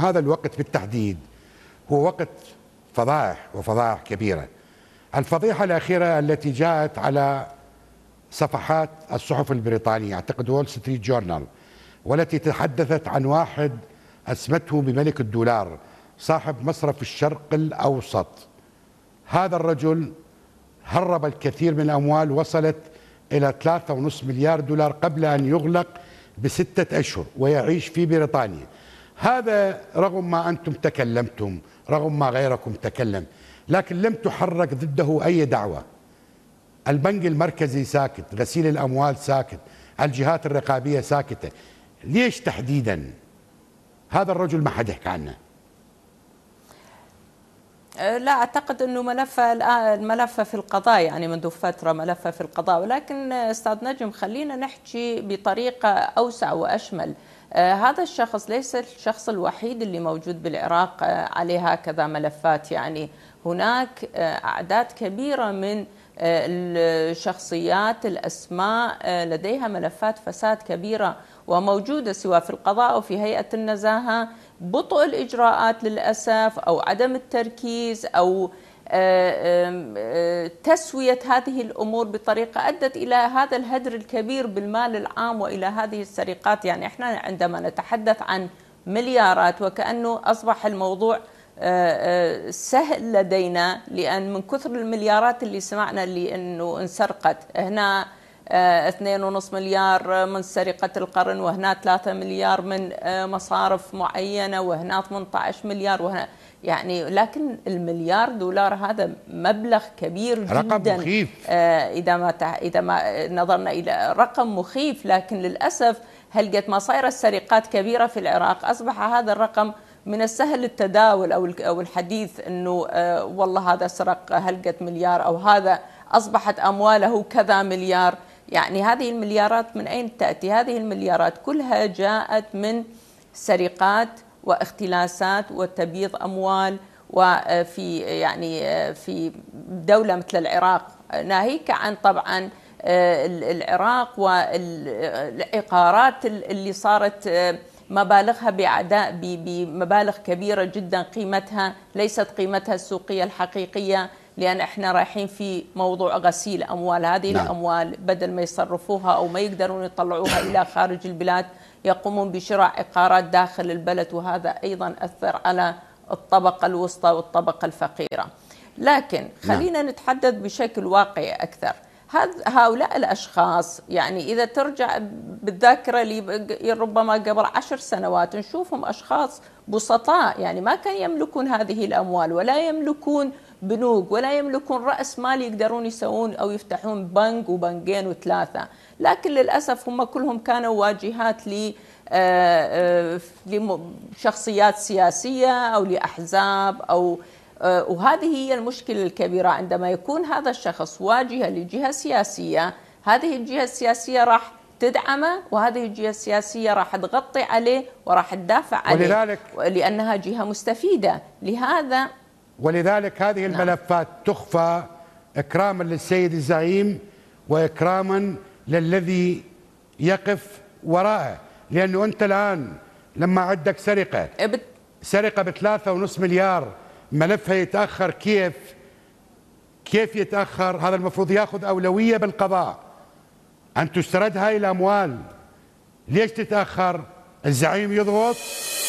هذا الوقت بالتحديد هو وقت فضائح وفضائح كبيرة الفضيحة الأخيرة التي جاءت على صفحات الصحف البريطانية أعتقد وول ستريت جورنال والتي تحدثت عن واحد أسمته بملك الدولار صاحب مصرف الشرق الأوسط هذا الرجل هرب الكثير من الأموال وصلت إلى 3.5 مليار دولار قبل أن يغلق بستة أشهر ويعيش في بريطانيا هذا رغم ما أنتم تكلمتم رغم ما غيركم تكلم لكن لم تحرك ضده أي دعوة البنك المركزي ساكت غسيل الأموال ساكت الجهات الرقابية ساكتة ليش تحديدا هذا الرجل ما حد يحكي عنه أه، لا اعتقد انه ملفه الان ملفه في القضاء يعني منذ فتره ملفه في القضاء ولكن استاذ نجم خلينا نحكي بطريقه اوسع واشمل آه، هذا الشخص ليس الشخص الوحيد اللي موجود بالعراق آه، عليه هكذا ملفات يعني هناك آه، أعداد كبيرة من الشخصيات الأسماء لديها ملفات فساد كبيرة وموجودة سواء في القضاء أو في هيئة النزاهة بطء الإجراءات للأسف أو عدم التركيز أو تسوية هذه الأمور بطريقة أدت إلى هذا الهدر الكبير بالمال العام وإلى هذه السرقات يعني إحنا عندما نتحدث عن مليارات وكأنه أصبح الموضوع آه، آه، سهل لدينا لأن من كثر المليارات اللي سمعنا اللي أنه انسرقت هنا آه، اثنين ونص مليار من سرقة القرن وهنا ثلاثة مليار من مصارف معينة وهنا 18 مليار وهنا يعني لكن المليار دولار هذا مبلغ كبير جدا رقم مخيف آه اذا ما اذا ما نظرنا الى رقم مخيف لكن للاسف هل قد ما صاير السرقات كبيره في العراق اصبح هذا الرقم من السهل التداول او او الحديث انه آه والله هذا سرق قد مليار او هذا اصبحت امواله كذا مليار يعني هذه المليارات من اين تاتي هذه المليارات كلها جاءت من سرقات واختلاسات وتبييض اموال وفي آه، يعني آه، في دوله مثل العراق ناهيك عن طبعا آه، العراق والعقارات اللي صارت مبالغها بعداء بمبالغ كبيرة جدا قيمتها ليست قيمتها السوقية الحقيقية لأن احنا رايحين في موضوع غسيل أموال هذه نعم. الأموال بدل ما يصرفوها أو ما يقدرون يطلعوها إلى خارج البلاد يقومون بشراء عقارات داخل البلد وهذا أيضا أثر على الطبقة الوسطى والطبقة الفقيرة لكن نعم. خلينا نعم. نتحدث بشكل واقعي أكثر هؤلاء الأشخاص يعني إذا ترجع بالذاكرة لي ربما قبل عشر سنوات نشوفهم أشخاص بسطاء يعني ما كان يملكون هذه الأموال ولا يملكون بنوك ولا يملكون رأس مال يقدرون يسوون أو يفتحون بنك وبنكين وثلاثة لكن للأسف هم كلهم كانوا واجهات لي آه، آه، لشخصيات سياسية أو لأحزاب أو آه، وهذه هي المشكلة الكبيرة عندما يكون هذا الشخص واجهة لجهة سياسية هذه الجهة السياسية راح تدعمه وهذه الجهة السياسية راح تغطي عليه وراح تدافع عليه ولذلك لأنها جهة مستفيدة لهذا ولذلك هذه نعم. الملفات تخفى إكراما للسيد الزعيم وإكراما للذي يقف وراءه لأنه أنت الآن لما عندك سرقة إيه، سرقة بثلاثة ونصف مليار ملفها يتأخر كيف كيف يتأخر هذا المفروض يأخذ أولوية بالقضاء أن تسترد هاي الأموال ليش تتأخر الزعيم يضغط